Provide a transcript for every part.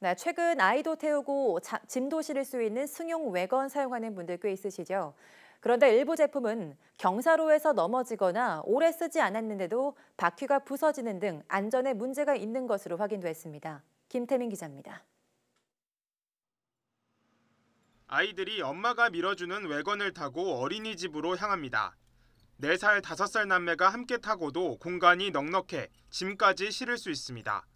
네, 최근 아이도 태우고 자, 짐도 실을 수 있는 승용 외건 사용하는 분들 꽤 있으시죠. 그런데 일부 제품은 경사로에서 넘어지거나 오래 쓰지 않았는데도 바퀴가 부서지는 등 안전에 문제가 있는 것으로 확인됐습니다. 김태민 기자입니다. 아이들이 엄마가 밀어주는 외건을 타고 어린이집으로 향합니다. 4살, 5살 남매가 함께 타고도 공간이 넉넉해 짐까지 실을 수 있습니다.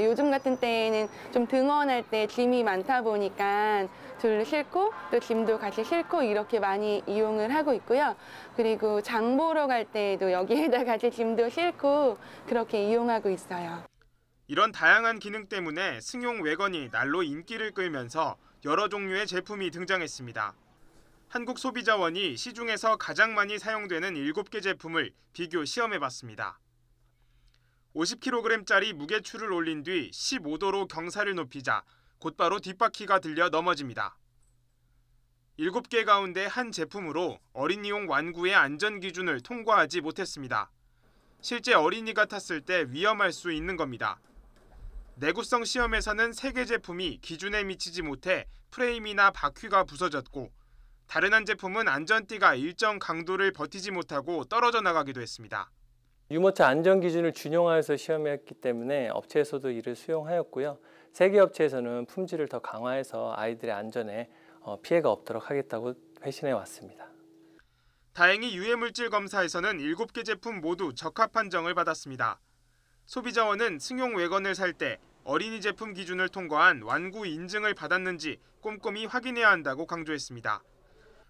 요즘 같은 때에는 좀 등원할 때 짐이 많다 보니까 둘 싣고 또 짐도 같이 싣고 이렇게 많이 이용을 하고 있고요. 그리고 장 보러 갈 때에도 여기에다 같이 짐도 싣고 그렇게 이용하고 있어요. 이런 다양한 기능 때문에 승용 외건이 날로 인기를 끌면서 여러 종류의 제품이 등장했습니다. 한국소비자원이 시중에서 가장 많이 사용되는 7개 제품을 비교 시험해봤습니다. 50kg짜리 무게추를 올린 뒤 15도로 경사를 높이자 곧바로 뒷바퀴가 들려 넘어집니다. 7개 가운데 한 제품으로 어린이용 완구의 안전 기준을 통과하지 못했습니다. 실제 어린이가 탔을 때 위험할 수 있는 겁니다. 내구성 시험에서는 3개 제품이 기준에 미치지 못해 프레임이나 바퀴가 부서졌고 다른 한 제품은 안전띠가 일정 강도를 버티지 못하고 떨어져 나가기도 했습니다. 유모차 안전 기준을 준용하여서 시험했기 때문에 업체에서도 이를 수용하였고요. 세계 업체에서는 품질을 더 강화해서 아이들의 안전에 어, 피해가 없도록 하겠다고 회신해 왔습니다. 다행히 유해물질 검사에서는 7개 제품 모두 적합 판정을 받았습니다. 소비자원은 승용 외건을 살 때 어린이 제품 기준을 통과한 완구 인증을 받았는지 꼼꼼히 확인해야 한다고 강조했습니다.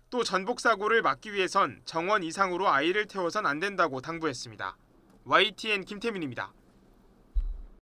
또 전복 사고를 막기 위해선 정원 이상으로 아이를 태워선 안 된다고 당부했습니다. YTN 김태민입니다.